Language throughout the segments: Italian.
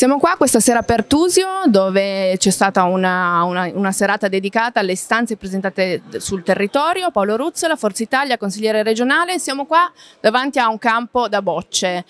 Siamo qua questa sera a Pertusio dove c'è stata una, una, una, serata dedicata alle istanze presentate sul territorio, Paolo Ruzzola, Forza Italia, consigliere regionale, siamo qua davanti a un campo da bocce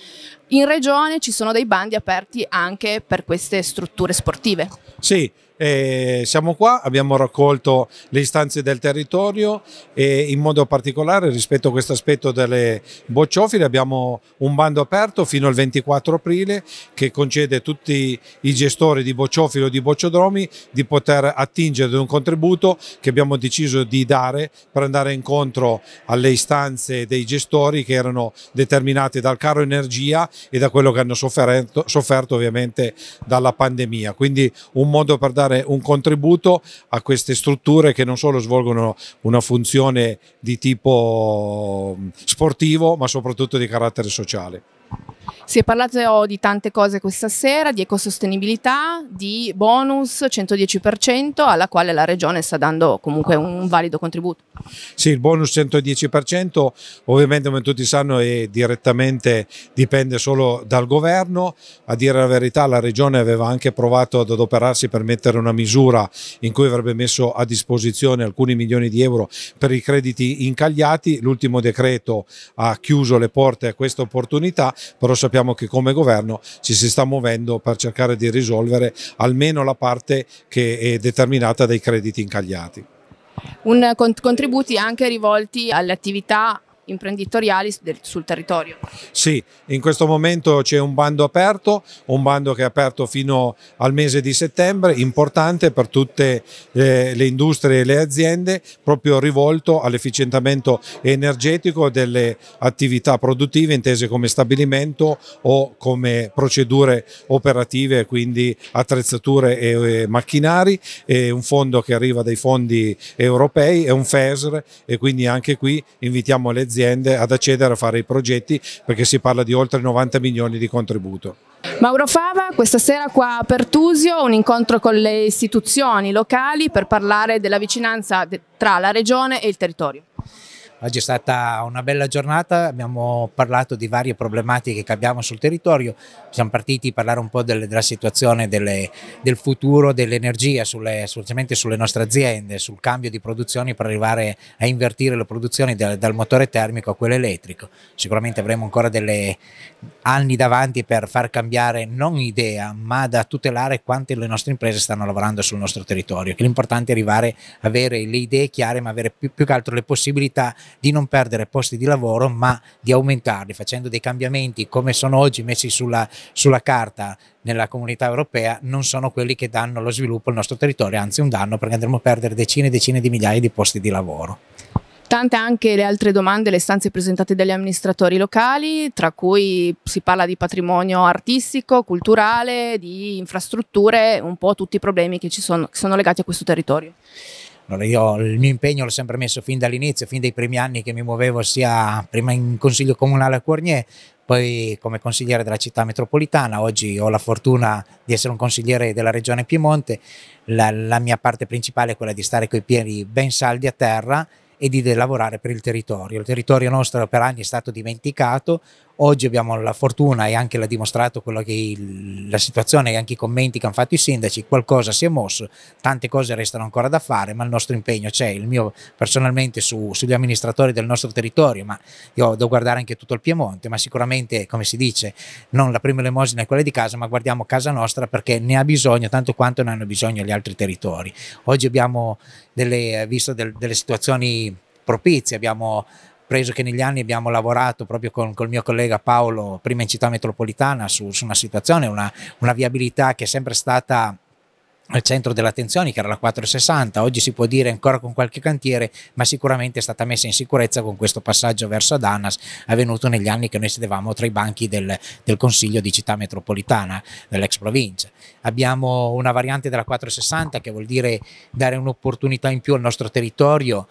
in regione ci sono dei bandi aperti anche per queste strutture sportive. Sì, eh, siamo qua, abbiamo raccolto le istanze del territorio e in modo particolare rispetto a questo aspetto delle bocciofile abbiamo un bando aperto fino al 24 aprile che concede a tutti i gestori di bocciofile o di bocciodromi di poter attingere ad un contributo che abbiamo deciso di dare per andare incontro alle istanze dei gestori che erano determinate dal caro energia e da quello che hanno sofferto, sofferto ovviamente dalla pandemia. Quindi un modo per dare un contributo a queste strutture che non solo svolgono una funzione di tipo mm, sportivo ma soprattutto di carattere sociale. Si è parlato di tante cose questa sera, di ecosostenibilità, di bonus 110% alla quale la Regione sta dando comunque un valido contributo. Sì, il bonus 110% ovviamente come tutti sanno è direttamente dipende solo solo dal governo, a dire la verità la regione aveva anche provato ad adoperarsi per mettere una misura in cui avrebbe messo a disposizione alcuni milioni di euro per i crediti incagliati, l'ultimo decreto ha chiuso le porte a questa opportunità, però sappiamo che come governo ci si sta muovendo per cercare di risolvere almeno la parte che è determinata dai crediti incagliati. Un, con, contributi anche rivolti alle attività imprenditoriali sul territorio. Sì, in questo momento c'è un bando aperto, un bando che è aperto fino al mese di settembre, importante per tutte eh, le, industrie e le aziende, proprio rivolto all'efficientamento energetico delle attività produttive intese come stabilimento o come procedure operative, quindi attrezzature e macchinari, è un fondo che arriva dai fondi europei, è un FESR e quindi anche qui invitiamo le aziende aziende ad accedere a fare i progetti perché si parla di oltre 90 milioni di contributo. Mauro Fava, questa sera qua a Pertusio un incontro con le istituzioni locali per parlare della vicinanza tra la regione e il territorio. Oggi è stata una bella giornata, abbiamo parlato di varie problematiche che abbiamo sul territorio, siamo partiti a parlare un po' delle, della situazione delle, del futuro dell'energia, sulle, sulle nostre aziende, sul cambio di produzioni per arrivare a invertire le produzioni da, dal motore termico a quello elettrico. Sicuramente avremo ancora delle anni davanti per far cambiare non idea, ma da tutelare quante le nostre imprese stanno lavorando sul nostro territorio. L'importante è arrivare a avere le idee chiare, ma avere più, più che altro le possibilità di non perdere posti di lavoro ma di aumentarli facendo dei cambiamenti come sono oggi messi sulla, sulla carta nella comunità europea non sono quelli che danno lo sviluppo al nostro territorio, anzi un danno perché andremo a perdere decine e decine di migliaia di posti di lavoro. Tante anche le altre domande, le stanze presentate dagli amministratori locali, tra cui si parla di patrimonio artistico, culturale, di infrastrutture, un po' tutti i problemi che, ci sono, che sono legati a questo territorio. Io il mio impegno l'ho sempre messo fin dall'inizio, fin dai primi anni che mi muovevo sia prima in consiglio comunale a Cornier, poi come consigliere della città metropolitana, oggi ho la fortuna di essere un consigliere della regione Piemonte, la, la mia parte principale è quella di stare con i piedi ben saldi a terra e di lavorare per il territorio. Il territorio nostro per anni è stato dimenticato, Oggi abbiamo la fortuna e anche l'ha dimostrato quella che il, la situazione e anche i commenti che hanno fatto i sindaci, qualcosa si è mosso, tante cose restano ancora da fare, ma il nostro impegno c'è, il mio personalmente su, sugli amministratori del nostro territorio, ma io devo guardare anche tutto il Piemonte, ma sicuramente, come si dice, non la prima elemosina è quella di casa, ma guardiamo casa nostra perché ne ha bisogno tanto quanto ne hanno bisogno gli altri territori. Oggi abbiamo delle, visto del, delle situazioni propizie, abbiamo preso che negli anni abbiamo lavorato proprio con, il mio collega Paolo, prima in città metropolitana, su, su una situazione, una, una viabilità che è sempre stata al centro dell'attenzione che era la 460, oggi si può dire ancora con qualche cantiere, ma sicuramente è stata messa in sicurezza con questo passaggio verso Adanas avvenuto negli anni che noi sedevamo tra i banchi del, del Consiglio di città metropolitana dell'ex provincia. Abbiamo una variante della 460 che vuol dire dare un'opportunità in più al nostro territorio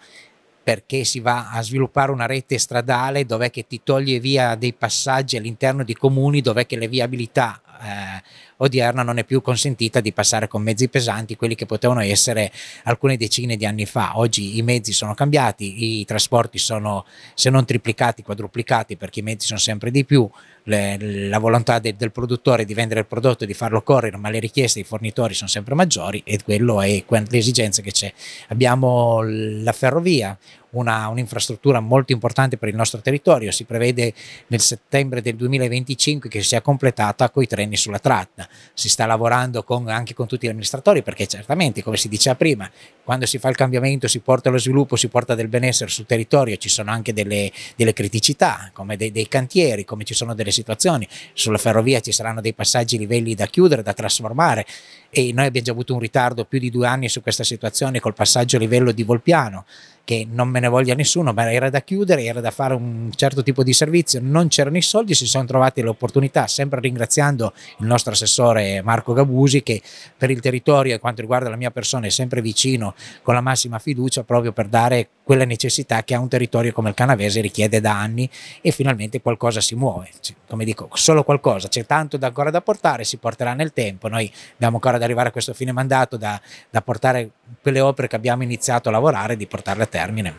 perché si va a sviluppare una rete stradale dov'è che ti toglie via dei passaggi all'interno di comuni dov'è che le viabilità eh, odierna non è più consentita di passare con mezzi pesanti, quelli che potevano essere alcune decine di anni fa. Oggi i mezzi sono cambiati, i trasporti sono se non triplicati, quadruplicati perché i mezzi sono sempre di più, le, la volontà de, del produttore di vendere il prodotto, e di farlo correre, ma le richieste dei fornitori sono sempre maggiori e quello è l'esigenza che c'è. Abbiamo la ferrovia, una, un'infrastruttura molto importante per il nostro territorio. Si prevede nel settembre del 2025 che sia completata con i treni sulla tratta. Si sta lavorando con, anche con tutti gli amministratori perché certamente, come si diceva prima, quando si fa il cambiamento si porta lo sviluppo, si porta del benessere sul territorio, ci sono anche delle, delle criticità, come dei, dei, cantieri, come ci sono delle situazioni situazioni. Sulla ferrovia ci saranno dei passaggi livelli da chiudere, da trasformare, e noi abbiamo già avuto un ritardo più di due anni su questa situazione col passaggio a livello di Volpiano, che non me ne voglia nessuno, ma era da chiudere, era da fare un certo tipo di servizio, non c'erano i soldi, si sono trovate le opportunità, sempre ringraziando il nostro assessore Marco Gabusi che per il territorio e quanto riguarda la mia persona è sempre vicino con la massima fiducia proprio per dare quella necessità che a un territorio come il canavese richiede da anni e finalmente qualcosa si muove, cioè, come dico, solo qualcosa, c'è tanto da ancora da portare, si porterà nel tempo, noi abbiamo ancora ad arrivare a questo fine mandato, da, da portare quelle opere che abbiamo iniziato a lavorare, di portarle a termine.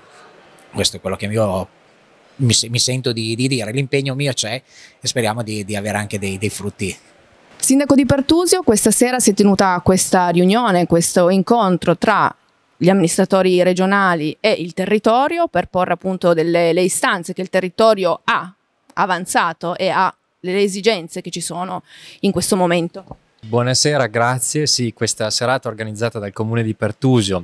Questo è quello che io mi, mi sento di, di, dire. L'impegno mio c'è e speriamo di, di avere anche dei, dei frutti Sindaco di Pertusio, questa sera si è tenuta questa riunione, questo incontro tra gli amministratori regionali e il territorio per porre appunto delle le istanze che il territorio ha avanzato e ha le esigenze che ci sono in questo momento. Buonasera, grazie. Sì, questa serata organizzata dal comune di Pertusio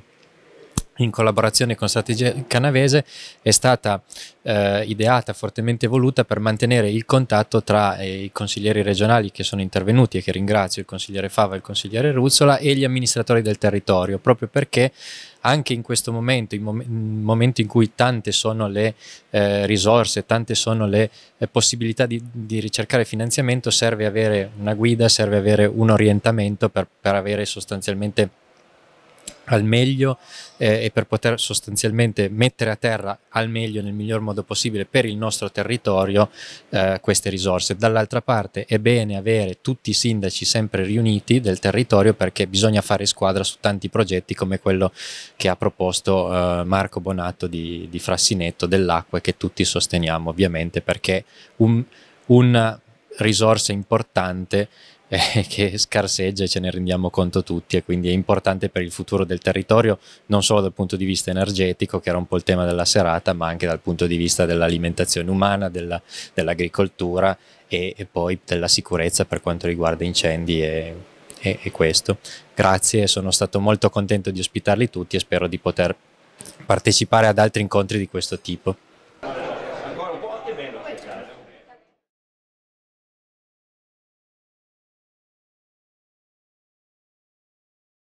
in collaborazione con Strategia Canavese, è stata eh, ideata, fortemente voluta per mantenere il contatto tra eh, i consiglieri regionali che sono intervenuti e che ringrazio, il consigliere Fava e il consigliere Ruzzola, e gli amministratori del territorio, proprio perché anche in questo momento, in mom momento in cui tante sono le eh, risorse, tante sono le eh, possibilità di, di, ricercare finanziamento, serve avere una guida, serve avere un orientamento per, per avere sostanzialmente al meglio eh, e per poter sostanzialmente mettere a terra al meglio, nel miglior modo possibile per il nostro territorio, eh, queste risorse. Dall'altra parte è bene avere tutti i sindaci sempre riuniti del territorio perché bisogna fare squadra su tanti progetti come quello che ha proposto eh, Marco Bonato di, di Frassinetto dell'acqua che tutti sosteniamo ovviamente perché un, una risorsa importante eh, che scarseggia e ce ne rendiamo conto tutti e quindi è importante per il futuro del territorio non solo dal punto di vista energetico che era un po' il tema della serata ma anche dal punto di vista dell'alimentazione umana, della, dell'agricoltura e, e, poi della sicurezza per quanto riguarda incendi e, e, e questo. Grazie, sono stato molto contento di ospitarli tutti e spero di poter partecipare ad altri incontri di questo tipo.